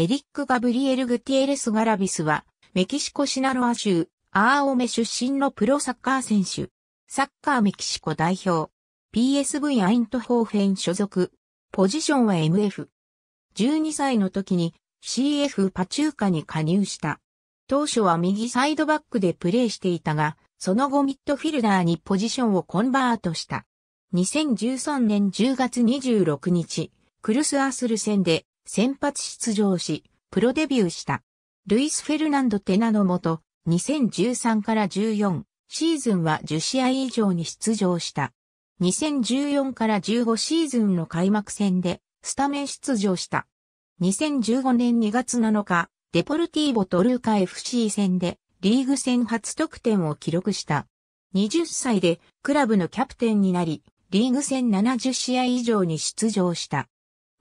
エリック・ガブリエル・グティエレス・ガラビスは、メキシコシナロア州、アーオメ出身のプロサッカー選手。サッカーメキシコ代表。PSV アイントホーフェン所属。ポジションは MF。12歳の時に CF パチューカに加入した。当初は右サイドバックでプレーしていたが、その後ミッドフィルダーにポジションをコンバートした。2013年10月26日、クルスアースル戦で先発出場し、プロデビューした。ルイス・フェルナンド・テナのもと、2013から14シーズンは10試合以上に出場した。2014から15シーズンの開幕戦でスタメン出場した。2015年2月7日、デポルティーボトルーカ FC 戦でリーグ戦初得点を記録した。20歳でクラブのキャプテンになり、リーグ戦70試合以上に出場した。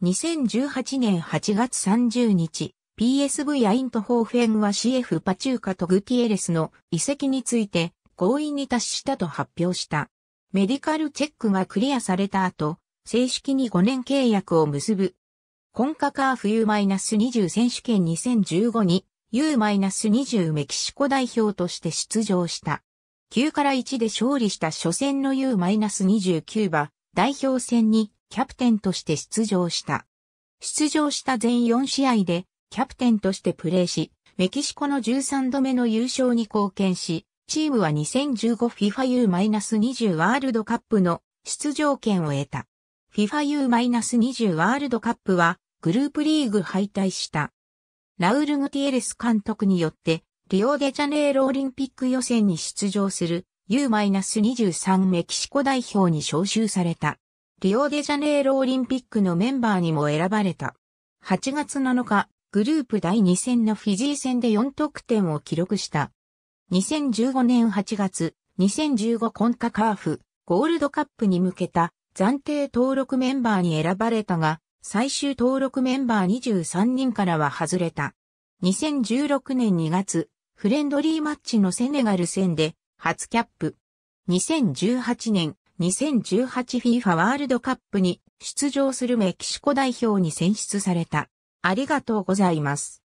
2018年8月30日、PSV アイントホーフェンは CF パチューカとグティエレスの遺跡について合意に達したと発表した。メディカルチェックがクリアされた後、正式に5年契約を結ぶ。コンカカーフ U-20 選手権2015に U-20 メキシコ代表として出場した。9から1で勝利した初戦の U-29 は代表戦にキャプテンとして出場した。出場した全4試合で、キャプテンとしてプレーし、メキシコの13度目の優勝に貢献し、チームは 2015FIFAU-20 ワールドカップの出場権を得た。FIFAU-20 ワールドカップはグループリーグ敗退した。ラウル・グティエレス監督によって、リオデジャネイロオリンピック予選に出場する U-23 メキシコ代表に招集された。リオデジャネイロオリンピックのメンバーにも選ばれた。8月7日、グループ第2戦のフィジー戦で4得点を記録した。2015年8月、2015コンカカーフ、ゴールドカップに向けた暫定登録メンバーに選ばれたが、最終登録メンバー23人からは外れた。2016年2月、フレンドリーマッチのセネガル戦で初キャップ。2018年 2018FIFA ワールドカップに出場するメキシコ代表に選出された。ありがとうございます。